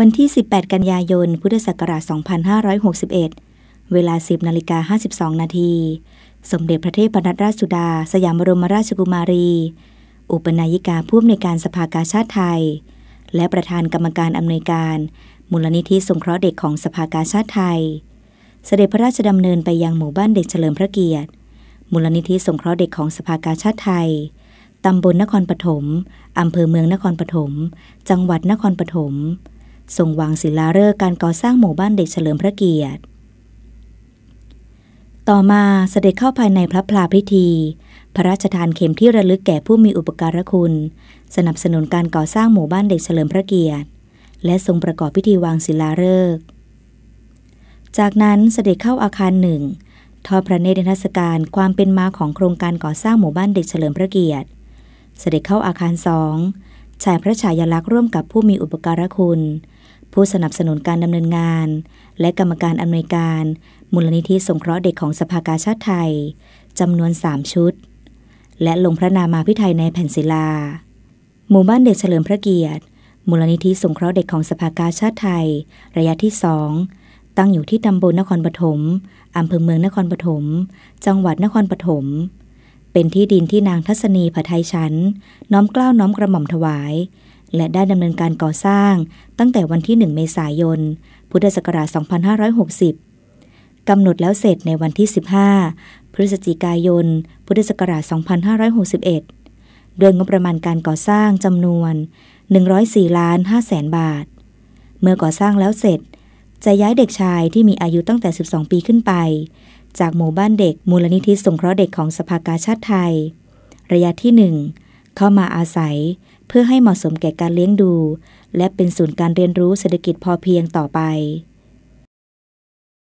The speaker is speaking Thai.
วันที่18กันยายน พุทธศักราช2561 เวลา 10นาฬิกา52นาที สมเด็จพระเทพรัตนราชสุดา สยามบรมราชกุมารี อุปนายิกาผู้อำนวยการสภากาชาติไทย และประธานกรรมการอำนวยการมูลนิธิสงเคราะห์เด็กของสภากาชาติไทย เสด็จพระราชดำเนินไปยังหมู่บ้านเด็กเฉลิมพระเกียรติ มูลนิธิสงเคราะห์เด็กของสภากาชาติไทย ตำบลนครปฐม อำเภอเมืองนครปฐม จังหวัดนครปฐมทรงวางศิลาฤกษ์การก่อสร้างหมู่บ้านเด็กเฉลิมพระเกียรติ ต่อมาเสด็จเข้าภายในพระพลาพิธี พระราชทานเข็มที่ระลึกแก่ผู้มีอุปการะคุณ สนับสนุนการก่อสร้างหมู่บ้านเด็กเฉลิมพระเกียรติ และทรงประกอบพิธีวางศิลาฤกษ์ จากนั้นเสด็จเข้าอาคารหนึ่งทอดพระเนตรนทศการความเป็นมาของโครงการก่อสร้างหมู่บ้านเด็กเฉลิมพระเกียรติ เสด็จเข้าอาคารสองฉายพระฉายาลักษณ์ร่วมกับผู้มีอุปการะคุณผู้สนับสนุนการดำเนินงาน และกรรมการอำนวยการมูลนิธิสงเคราะห์เด็กของสภากาชาติไทยจำนวน3ชุด และลงพระนามาพิไทยในแผ่นศิลา หมู่บ้านเด็กเฉลิมพระเกียรติ มูลนิธิสงเคราะห์เด็กของสภากาชาติไทย ระยะที่สองตั้งอยู่ที่ตำบลนครปฐมอำเภอเมืองนครปฐมจังหวัดนครปฐมเป็นที่ดินที่นางทัศนีผาไทยชั้นน้อมกล้าวน้อมกระหม่อมถวายและได้ดำเนินการก่อสร้างตั้งแต่วันที่ 1 เมษายน พุทธศักราช 2560 กำหนดแล้วเสร็จในวันที่ 15 พฤศจิกายน พุทธศักราช 2561 โดยงบประมาณการก่อสร้างจำนวน 104 ล้าน5แสนบาท เมื่อก่อสร้างแล้วเสร็จ จะย้ายเด็กชายที่มีอายุตั้งแต่ 12 ปีขึ้นไป จากหมู่บ้านเด็กมูลนิธิสงเคราะห์เด็กของสภากาชาติไทย ระยะที่ 1 เข้ามาอาศัยเพื่อให้เหมาะสมแก่การเลี้ยงดูและเป็นศูนย์การเรียนรู้เศรษฐกิจพอเพียงต่อไป